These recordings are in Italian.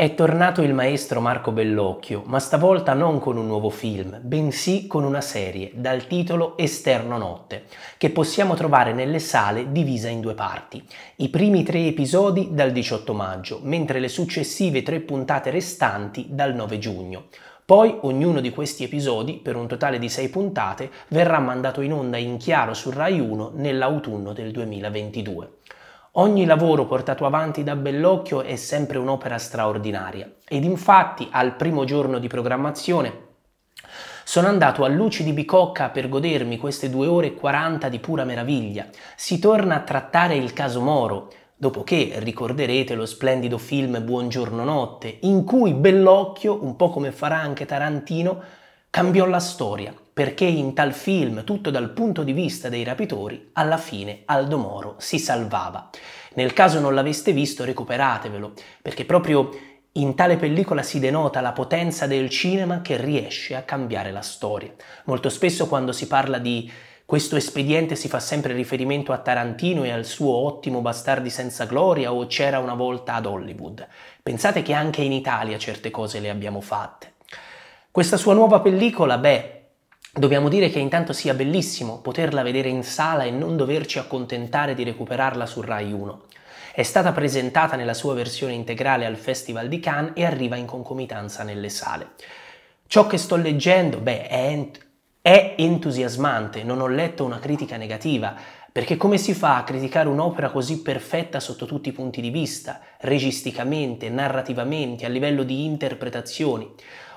È tornato il maestro Marco Bellocchio, ma stavolta non con un nuovo film, bensì con una serie dal titolo Esterno Notte, che possiamo trovare nelle sale divisa in due parti. I primi tre episodi dal 18 maggio, mentre le successive tre puntate restanti dal 9 giugno. Poi ognuno di questi episodi, per un totale di sei puntate, verrà mandato in onda in chiaro su Rai 1 nell'autunno del 2022. Ogni lavoro portato avanti da Bellocchio è sempre un'opera straordinaria ed infatti al primo giorno di programmazione sono andato a Luci di Bicocca per godermi queste due ore e 40 di pura meraviglia. Si torna a trattare il caso Moro, dopo che ricorderete lo splendido film Buongiorno Notte, in cui Bellocchio, un po' come farà anche Tarantino, cambiò la storia, perché in tal film, tutto dal punto di vista dei rapitori, alla fine Aldo Moro si salvava. Nel caso non l'aveste visto, recuperatevelo, perché proprio in tale pellicola si denota la potenza del cinema che riesce a cambiare la storia. Molto spesso quando si parla di questo espediente si fa sempre riferimento a Tarantino e al suo ottimo Bastardi senza gloria o C'era una volta ad Hollywood. Pensate che anche in Italia certe cose le abbiamo fatte. Questa sua nuova pellicola, beh, dobbiamo dire che intanto sia bellissimo poterla vedere in sala e non doverci accontentare di recuperarla su Rai 1. È stata presentata nella sua versione integrale al Festival di Cannes e arriva in concomitanza nelle sale. Ciò che sto leggendo, beh, è, ent- è entusiasmante, non ho letto una critica negativa, perché come si fa a criticare un'opera così perfetta sotto tutti i punti di vista, registicamente, narrativamente, a livello di interpretazioni?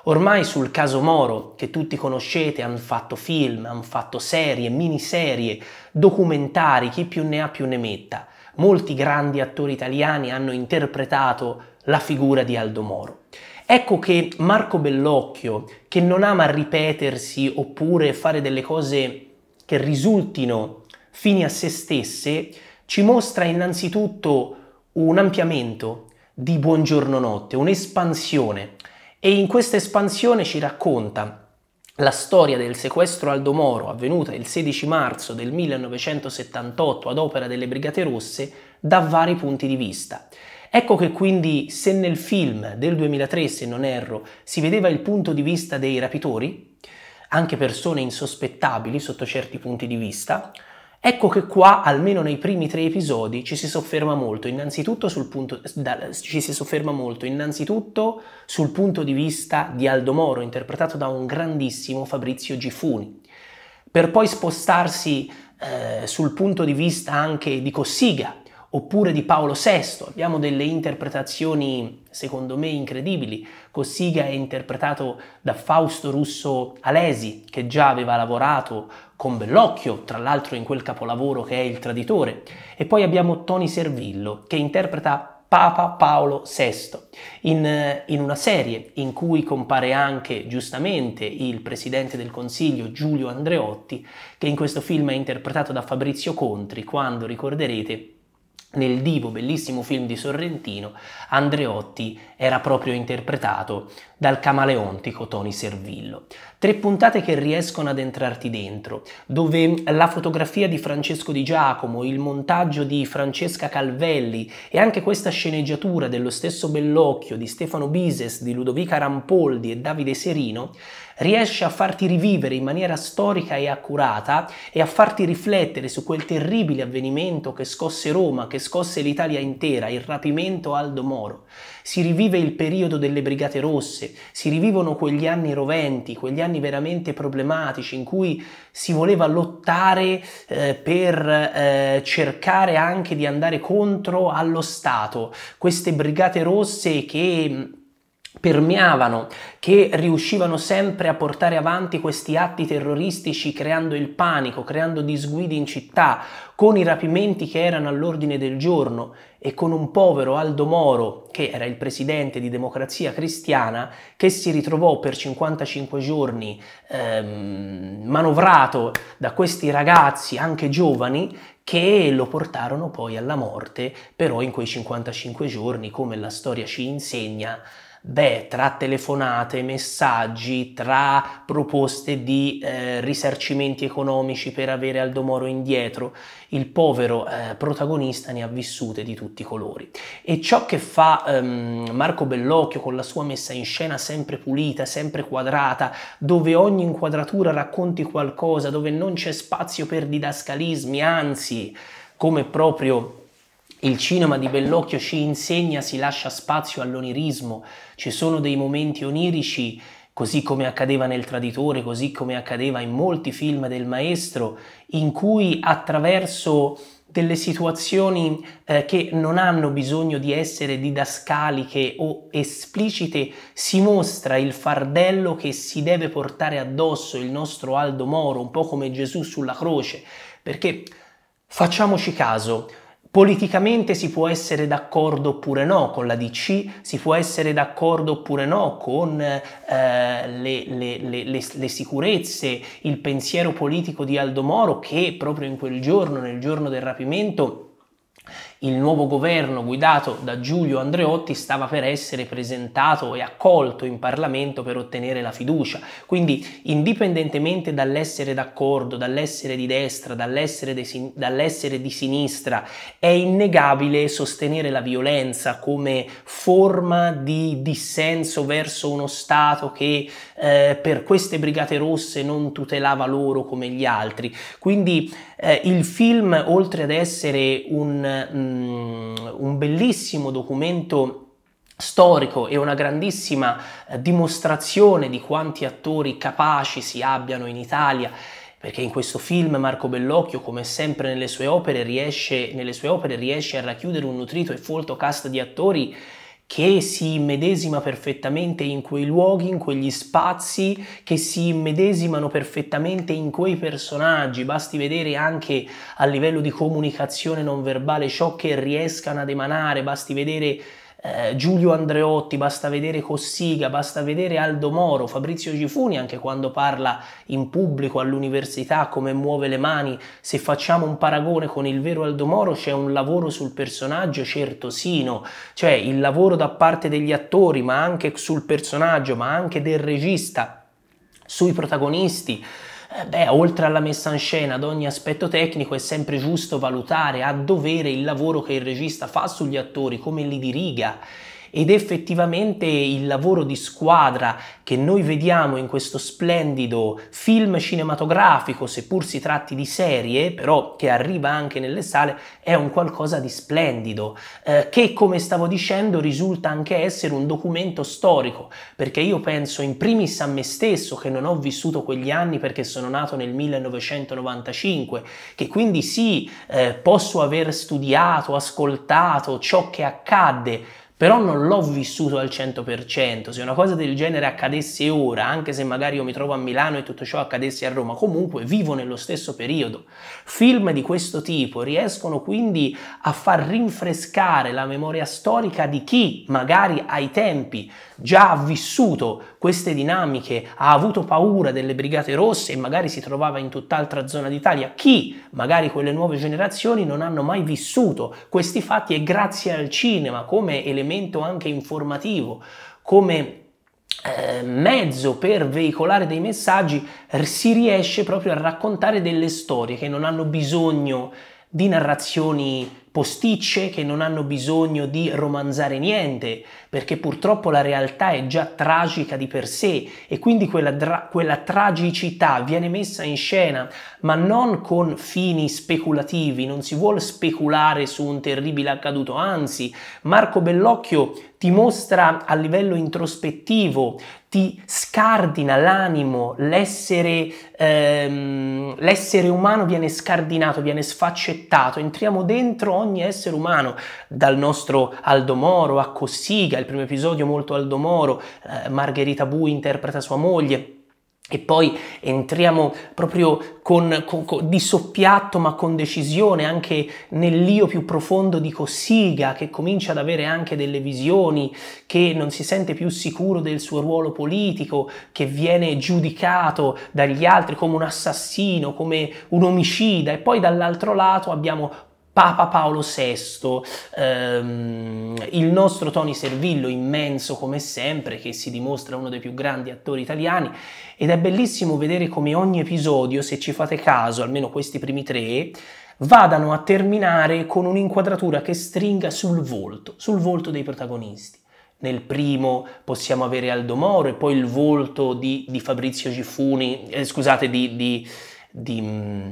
Ormai sul caso Moro, che tutti conoscete, hanno fatto film, hanno fatto serie, miniserie, documentari, chi più ne ha più ne metta. Molti grandi attori italiani hanno interpretato la figura di Aldo Moro. Ecco che Marco Bellocchio, che non ama ripetersi oppure fare delle cose che risultino fini a se stesse, ci mostra innanzitutto un ampliamento di Buongiorno Notte, un'espansione e in questa espansione ci racconta la storia del sequestro Aldo Moro avvenuta il 16 marzo del 1978 ad opera delle Brigate Rosse da vari punti di vista. Ecco che quindi se nel film del 2003, se non erro, si vedeva il punto di vista dei rapitori, anche persone insospettabili sotto certi punti di vista, Ecco che qua, almeno nei primi tre episodi, ci si sofferma molto, innanzitutto sul punto, ci si sofferma molto, innanzitutto sul punto di vista di Aldo Moro, interpretato da un grandissimo Fabrizio Gifuni, per poi spostarsi eh, sul punto di vista anche di Cossiga, oppure di Paolo VI. Abbiamo delle interpretazioni, secondo me, incredibili. Cossiga è interpretato da Fausto Russo Alesi, che già aveva lavorato con Bellocchio, tra l'altro in quel capolavoro che è Il Traditore. E poi abbiamo Tony Servillo, che interpreta Papa Paolo VI, in, in una serie in cui compare anche giustamente il presidente del Consiglio Giulio Andreotti, che in questo film è interpretato da Fabrizio Contri, quando ricorderete nel divo bellissimo film di Sorrentino, Andreotti era proprio interpretato dal camaleontico Tony Servillo. Tre puntate che riescono ad entrarti dentro, dove la fotografia di Francesco Di Giacomo, il montaggio di Francesca Calvelli e anche questa sceneggiatura dello stesso Bellocchio, di Stefano Bises, di Ludovica Rampoldi e Davide Serino, riesce a farti rivivere in maniera storica e accurata e a farti riflettere su quel terribile avvenimento che scosse Roma, che scosse l'Italia intera, il rapimento Aldo Moro. Si rivive il periodo delle Brigate Rosse, si rivivono quegli anni roventi, quegli anni veramente problematici in cui si voleva lottare eh, per eh, cercare anche di andare contro allo Stato. Queste Brigate Rosse che permeavano, che riuscivano sempre a portare avanti questi atti terroristici creando il panico, creando disguidi in città, con i rapimenti che erano all'ordine del giorno e con un povero Aldo Moro, che era il presidente di Democrazia Cristiana, che si ritrovò per 55 giorni ehm, manovrato da questi ragazzi, anche giovani, che lo portarono poi alla morte, però in quei 55 giorni, come la storia ci insegna, beh, tra telefonate, messaggi, tra proposte di eh, risarcimenti economici per avere Aldo Moro indietro, il povero eh, protagonista ne ha vissute di tutti i colori. E ciò che fa ehm, Marco Bellocchio con la sua messa in scena sempre pulita, sempre quadrata, dove ogni inquadratura racconti qualcosa, dove non c'è spazio per didascalismi, anzi, come proprio il cinema di Bellocchio ci insegna, si lascia spazio all'onirismo, ci sono dei momenti onirici, così come accadeva nel Traditore, così come accadeva in molti film del maestro, in cui attraverso delle situazioni eh, che non hanno bisogno di essere didascaliche o esplicite, si mostra il fardello che si deve portare addosso il nostro Aldo Moro, un po' come Gesù sulla croce, perché facciamoci caso, Politicamente si può essere d'accordo oppure no con la DC, si può essere d'accordo oppure no con eh, le, le, le, le, sicurezze, il pensiero politico di Aldo Moro che proprio in quel giorno, nel giorno del rapimento, il nuovo governo guidato da Giulio Andreotti stava per essere presentato e accolto in Parlamento per ottenere la fiducia. Quindi, indipendentemente dall'essere d'accordo, dall'essere di destra, dall'essere, de, dall'essere di sinistra, è innegabile sostenere la violenza come forma di dissenso verso uno Stato che eh, per queste brigate rosse non tutelava loro come gli altri. Quindi eh, il film, oltre ad essere un mm, un bellissimo documento storico e una grandissima eh, dimostrazione di quanti attori capaci si abbiano in Italia perché in questo film Marco Bellocchio, come sempre nelle sue opere, riesce, nelle sue opere riesce a racchiudere un nutrito e folto cast di attori che si immedesima perfettamente in quei luoghi, in quegli spazi, che si immedesimano perfettamente in quei personaggi. Basti vedere anche a livello di comunicazione non verbale ciò che riescano ad emanare, basti vedere eh, Giulio Andreotti, basta vedere Cossiga, basta vedere Aldo Moro, Fabrizio Gifuni anche quando parla in pubblico all'università come muove le mani, se facciamo un paragone con il vero Aldo Moro c'è un lavoro sul personaggio certosino, cioè il lavoro da parte degli attori ma anche sul personaggio, ma anche del regista, sui protagonisti eh beh, oltre alla messa in scena ad ogni aspetto tecnico è sempre giusto valutare a dovere il lavoro che il regista fa sugli attori, come li diriga ed effettivamente il lavoro di squadra che noi vediamo in questo splendido film cinematografico, seppur si tratti di serie, però che arriva anche nelle sale, è un qualcosa di splendido, eh, che come stavo dicendo risulta anche essere un documento storico, perché io penso in primis a me stesso che non ho vissuto quegli anni perché sono nato nel 1995, che quindi sì, eh, posso aver studiato, ascoltato ciò che accadde, però non l'ho vissuto al 100%. Se una cosa del genere accadesse ora, anche se magari io mi trovo a Milano e tutto ciò accadesse a Roma, comunque vivo nello stesso periodo. Film di questo tipo riescono quindi a far rinfrescare la memoria storica di chi magari ai tempi già ha vissuto queste dinamiche, ha avuto paura delle brigate rosse e magari si trovava in tutt'altra zona d'Italia, chi, magari quelle nuove generazioni, non hanno mai vissuto questi fatti e grazie al cinema come elemento anche informativo, come eh, mezzo per veicolare dei messaggi, si riesce proprio a raccontare delle storie che non hanno bisogno di narrazioni posticce che non hanno bisogno di romanzare niente, perché purtroppo la realtà è già tragica di per sé e quindi quella, tra- quella tragicità viene messa in scena, ma non con fini speculativi, non si vuole speculare su un terribile accaduto, anzi Marco Bellocchio ti mostra a livello introspettivo ti scardina l'animo, l'essere, ehm, l'essere, umano viene scardinato, viene sfaccettato, entriamo dentro ogni essere umano, dal nostro Aldo Moro a Cossiga, il primo episodio molto Aldo Moro, eh, Margherita Bui interpreta sua moglie, e poi entriamo proprio con, con, con, di soppiatto ma con decisione anche nell'io più profondo di Cossiga che comincia ad avere anche delle visioni, che non si sente più sicuro del suo ruolo politico, che viene giudicato dagli altri come un assassino, come un omicida e poi dall'altro lato abbiamo Papa Paolo VI, ehm, il nostro Tony Servillo, immenso come sempre, che si dimostra uno dei più grandi attori italiani, ed è bellissimo vedere come ogni episodio, se ci fate caso, almeno questi primi tre, vadano a terminare con un'inquadratura che stringa sul volto, sul volto dei protagonisti. Nel primo possiamo avere Aldo Moro e poi il volto di, di Fabrizio Giffuni, eh, scusate, di, di, di mm,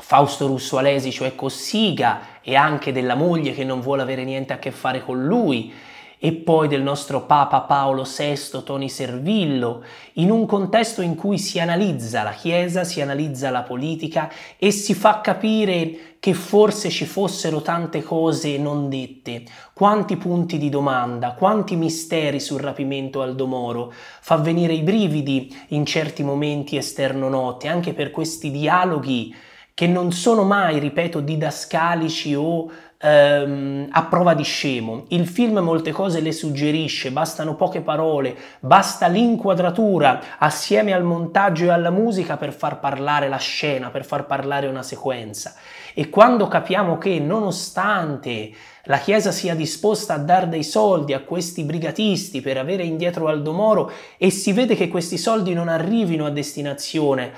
Fausto Russo Alesi, cioè Cossiga, e anche della moglie che non vuole avere niente a che fare con lui, e poi del nostro Papa Paolo VI, Toni Servillo, in un contesto in cui si analizza la Chiesa, si analizza la politica e si fa capire che forse ci fossero tante cose non dette, quanti punti di domanda, quanti misteri sul rapimento Aldo Moro, fa venire i brividi in certi momenti esterno notte, anche per questi dialoghi che non sono mai, ripeto, didascalici o ehm, a prova di scemo. Il film molte cose le suggerisce, bastano poche parole, basta l'inquadratura assieme al montaggio e alla musica per far parlare la scena, per far parlare una sequenza. E quando capiamo che nonostante la Chiesa sia disposta a dare dei soldi a questi brigatisti per avere indietro Aldo Moro e si vede che questi soldi non arrivino a destinazione,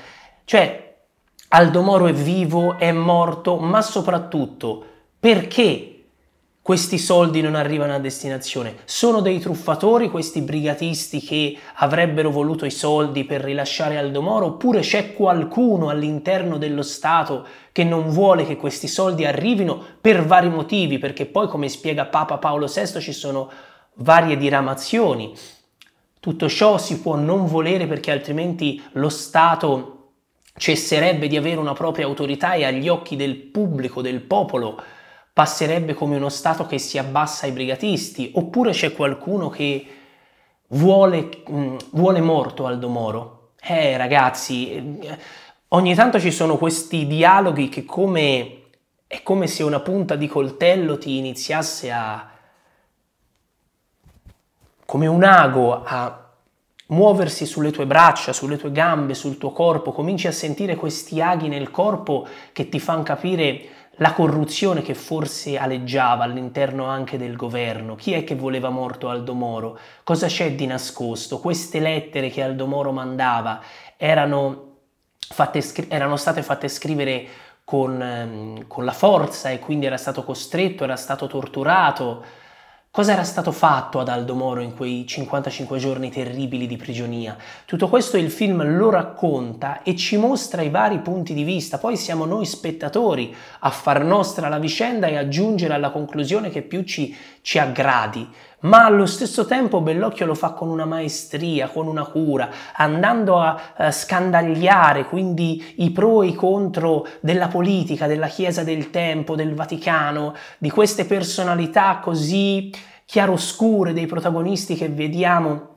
cioè Aldo Moro è vivo, è morto, ma soprattutto perché questi soldi non arrivano a destinazione? Sono dei truffatori questi brigatisti che avrebbero voluto i soldi per rilasciare Aldo Moro oppure c'è qualcuno all'interno dello Stato che non vuole che questi soldi arrivino per vari motivi, perché poi come spiega Papa Paolo VI ci sono varie diramazioni. Tutto ciò si può non volere perché altrimenti lo Stato cesserebbe di avere una propria autorità e agli occhi del pubblico, del popolo, passerebbe come uno Stato che si abbassa ai brigatisti, oppure c'è qualcuno che vuole, mh, mm, vuole morto Aldo Moro. Eh ragazzi, eh, ogni tanto ci sono questi dialoghi che come è come se una punta di coltello ti iniziasse a come un ago a muoversi sulle tue braccia, sulle tue gambe, sul tuo corpo, cominci a sentire questi aghi nel corpo che ti fanno capire la corruzione che forse aleggiava all'interno anche del governo. Chi è che voleva morto Aldo Moro? Cosa c'è di nascosto? Queste lettere che Aldo Moro mandava erano, fatte, erano state fatte scrivere con, ehm, con la forza e quindi era stato costretto, era stato torturato Cosa era stato fatto ad Aldo Moro in quei 55 giorni terribili di prigionia? Tutto questo il film lo racconta e ci mostra i vari punti di vista, poi siamo noi spettatori a far nostra la vicenda e a giungere alla conclusione che più ci, ci aggradi ma allo stesso tempo Bellocchio lo fa con una maestria, con una cura, andando a eh, scandagliare quindi i pro e i contro della politica, della Chiesa del tempo, del Vaticano, di queste personalità così chiaroscure dei protagonisti che vediamo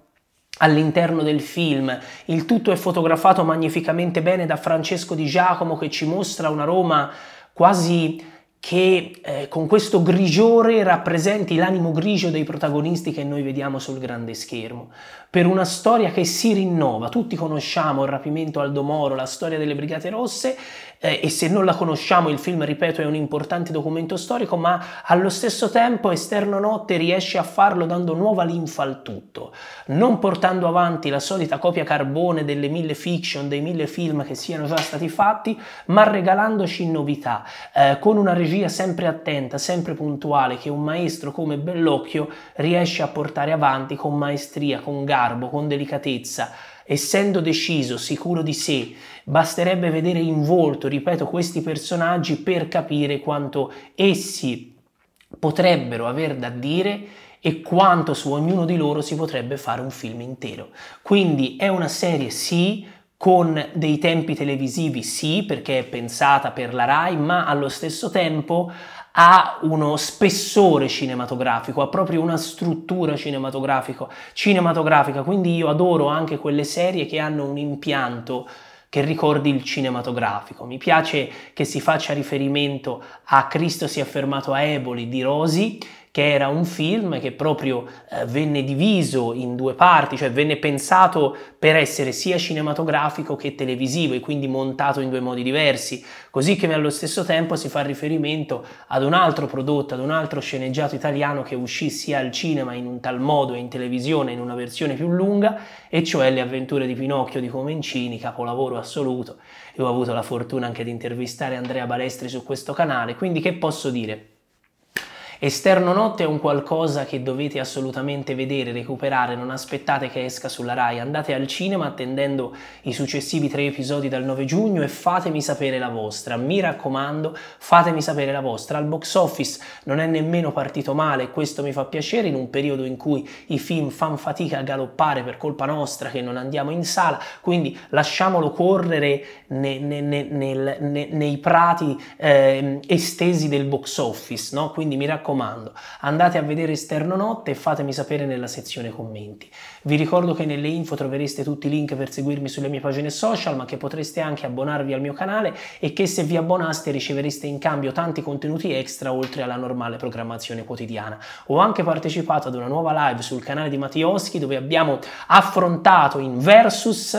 all'interno del film. Il tutto è fotografato magnificamente bene da Francesco di Giacomo che ci mostra una Roma quasi che eh, con questo grigiore rappresenti l'animo grigio dei protagonisti che noi vediamo sul grande schermo. Per una storia che si rinnova, tutti conosciamo il rapimento Aldo Moro, la storia delle Brigate Rosse, eh, e se non la conosciamo il film, ripeto, è un importante documento storico, ma allo stesso tempo Esterno Notte riesce a farlo dando nuova linfa al tutto, non portando avanti la solita copia carbone delle mille fiction, dei mille film che siano già stati fatti, ma regalandoci novità, eh, con una regia sempre attenta, sempre puntuale, che un maestro come Bellocchio riesce a portare avanti con maestria, con garbo, con delicatezza essendo deciso, sicuro di sé, basterebbe vedere in volto, ripeto, questi personaggi per capire quanto essi potrebbero aver da dire e quanto su ognuno di loro si potrebbe fare un film intero. Quindi è una serie sì, con dei tempi televisivi sì, perché è pensata per la RAI, ma allo stesso tempo ha uno spessore cinematografico, ha proprio una struttura cinematografica, quindi io adoro anche quelle serie che hanno un impianto che ricordi il cinematografico. Mi piace che si faccia riferimento a Cristo si è fermato a Eboli di Rosi che era un film che proprio eh, venne diviso in due parti, cioè venne pensato per essere sia cinematografico che televisivo e quindi montato in due modi diversi, così come allo stesso tempo si fa riferimento ad un altro prodotto, ad un altro sceneggiato italiano che uscì sia al cinema in un tal modo e in televisione in una versione più lunga, e cioè Le avventure di Pinocchio di Comencini, capolavoro assoluto. Io ho avuto la fortuna anche di intervistare Andrea Balestri su questo canale, quindi che posso dire? Esterno Notte è un qualcosa che dovete assolutamente vedere, recuperare, non aspettate che esca sulla RAI, andate al cinema attendendo i successivi tre episodi dal 9 giugno e fatemi sapere la vostra, mi raccomando fatemi sapere la vostra, al box office non è nemmeno partito male, questo mi fa piacere in un periodo in cui i film fanno fatica a galoppare per colpa nostra che non andiamo in sala, quindi lasciamolo correre ne, ne, ne, nei prati eh, estesi del box office, no? quindi mi raccomando raccomando, andate a vedere Esterno Notte e fatemi sapere nella sezione commenti. Vi ricordo che nelle info trovereste tutti i link per seguirmi sulle mie pagine social, ma che potreste anche abbonarvi al mio canale e che se vi abbonaste ricevereste in cambio tanti contenuti extra oltre alla normale programmazione quotidiana. Ho anche partecipato ad una nuova live sul canale di Mattioschi dove abbiamo affrontato in versus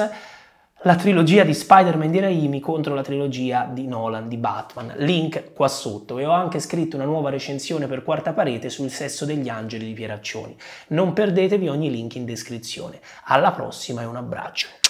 la trilogia di Spider-Man di Raimi contro la trilogia di Nolan di Batman. Link qua sotto. E ho anche scritto una nuova recensione per quarta parete sul sesso degli angeli di Pieraccioni. Non perdetevi ogni link in descrizione. Alla prossima e un abbraccio.